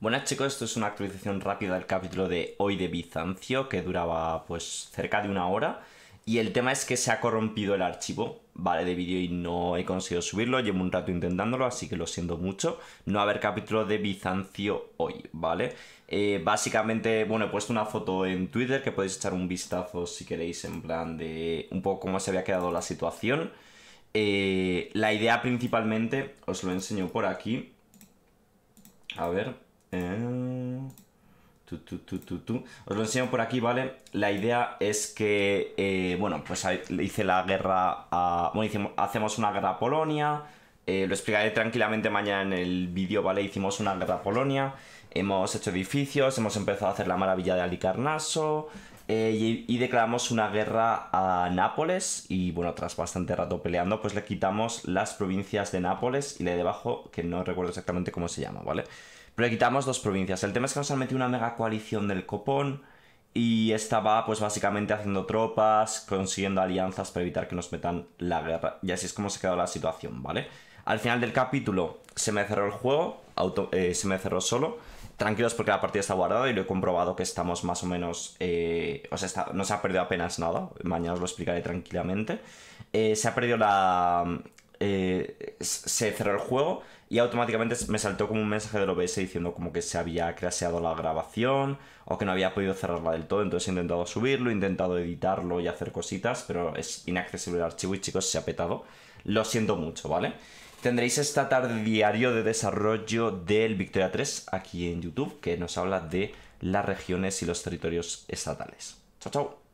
Buenas chicos, esto es una actualización rápida del capítulo de hoy de Bizancio, que duraba pues cerca de una hora. Y el tema es que se ha corrompido el archivo, ¿vale? De vídeo y no he conseguido subirlo, llevo un rato intentándolo, así que lo siento mucho. No haber capítulo de Bizancio hoy, ¿vale? Eh, básicamente, bueno, he puesto una foto en Twitter que podéis echar un vistazo si queréis, en plan de un poco cómo se había quedado la situación. Eh, la idea principalmente, os lo enseño por aquí. A ver, eh, tu, Os lo enseño por aquí, ¿vale? La idea es que, eh, bueno, pues hice la guerra a... Bueno, hicimos, hacemos una guerra a Polonia. Eh, lo explicaré tranquilamente mañana en el vídeo, ¿vale? Hicimos una guerra a Polonia. Hemos hecho edificios, hemos empezado a hacer la maravilla de Alicarnaso. y, declaramos una guerra a Nápoles y bueno, tras bastante rato peleando, pues le quitamos las provincias de Nápoles y la de debajo, que no recuerdo exactamente cómo se llama, ¿vale? Pero quitamos dos provincias. El tema es que nos han metido una mega coalición del copón y estaba pues básicamente haciendo tropas, consiguiendo alianzas para evitar que nos metan la guerra. Y así es como se ha quedado la situación, ¿vale? Al final del capítulo se me cerró el juego, eh, se me cerró solo. Tranquilos porque la partida está guardada y lo he comprobado que estamos más o menos... Eh, o sea, no se ha perdido apenas nada, mañana os lo explicaré tranquilamente. Eh, se ha perdido la, eh, se cerró el juego y automáticamente me saltó como un mensaje del OBS diciendo como que se había craseado la grabación o que no había podido cerrarla del todo. Entonces he intentado subirlo, he intentado editarlo y hacer cositas, pero es inaccesible el archivo y chicos, se ha petado. Lo siento mucho, ¿vale? Tendréis esta tarde diario de desarrollo del Victoria 3 aquí en YouTube que nos habla de las regiones y los territorios estatales. Chao, chao.